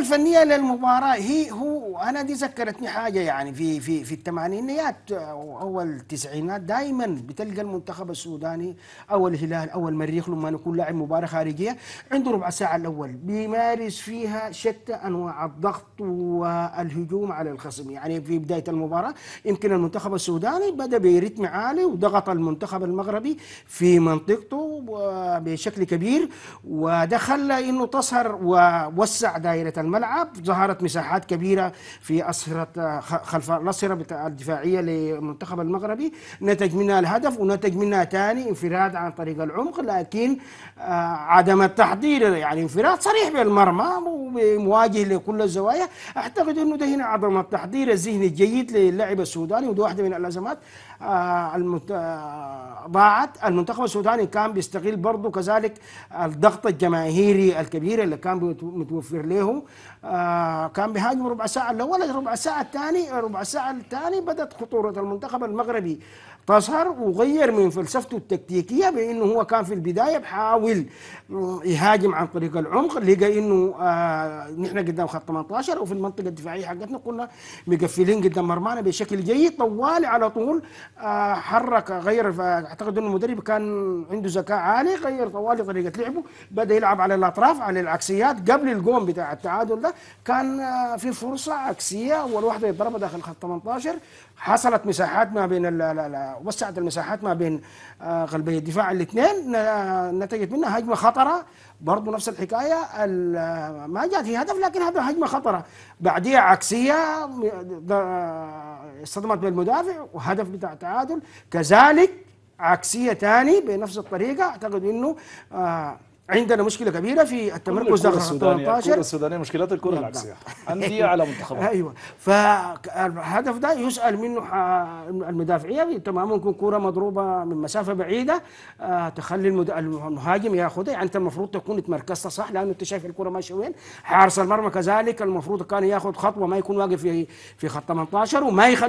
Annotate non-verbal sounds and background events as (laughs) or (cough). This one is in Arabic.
الفنيه للمباراه هي هو انا دي ذكرتني حاجه يعني في في في الثمانينيات اول التسعينات دائما بتلقى المنتخب السوداني او الهلال او المريخ لما يكون لاعب مباراه خارجيه عنده ربع ساعه الاول بيمارس فيها شتى انواع الضغط والهجوم على الخصم يعني في بدايه المباراه يمكن المنتخب السوداني بدا برتم عالي وضغط المنتخب المغربي في منطقته بشكل كبير وده خلى انه تصهر ووسع دائره الملعب ظهرت مساحات كبيره في اسره خلف الاسره الدفاعيه للمنتخب المغربي نتج منها الهدف ونتج منها ثاني انفراد عن طريق العمق لكن آه، عدم التحضير يعني انفراد صريح بالمرمى ومواجه لكل الزوايا اعتقد انه ده هنا عدم التحضير الذهني الجيد للاعب السوداني وده واحده من الازمات آه، المت... آه، ضاعت المنتخب السوداني كان بيستغل برضه كذلك الضغط الجماهيري الكبير اللي كان متوفر له آه، كان بيهاجم ربع ساعة الأول ربع ساعة الثاني ربع ساعة الثاني بدأت خطورة المنتخب المغربي تظهر وغير من فلسفته التكتيكيه بانه هو كان في البدايه بحاول يهاجم عن طريق العمق لقى انه آه نحن قدام خط 18 وفي المنطقه الدفاعيه حقتنا كنا مقفلين قدام مرمانا بشكل جيد طوال على طول آه حرك غير اعتقد انه المدرب كان عنده ذكاء عالي غير طوالي طريقه لعبه بدا يلعب على الاطراف على العكسيات قبل الجون بتاع التعادل ده كان آه، في فرصه عكسيه اول واحده يتضرب داخل خط 18 حصلت مساحات ما بين لا لا لا وسعت المساحات ما بين قلبي آه، الدفاع الاثنين آه، نتجت منها هجمه خطره برضه نفس الحكايه ما جات هي هدف لكن هذا هجمه خطره بعديها عكسيه اصطدمت بالمدافع وهدف بتاع تعادل كذلك عكسيه تاني بنفس الطريقه اعتقد انه آه عندنا مشكله كبيره في التمركز داخل السودانية 18 الكره السودانيه مشكلات الكره نعم، العكسيه نعم. (laughs) انديه على منتخبات (laughs) ايوه فالهدف ده يسال منه آه، المدافعيه تمام ممكن كره مضروبه من مسافه بعيده آه، تخلي المهاجم ياخذها يعني انت المفروض تكون تمركزت صح لانه انت شايف الكره ماشيه وين حارس المرمى كذلك المفروض كان ياخذ خطوه ما يكون واقف في في خط 18 وما يخلي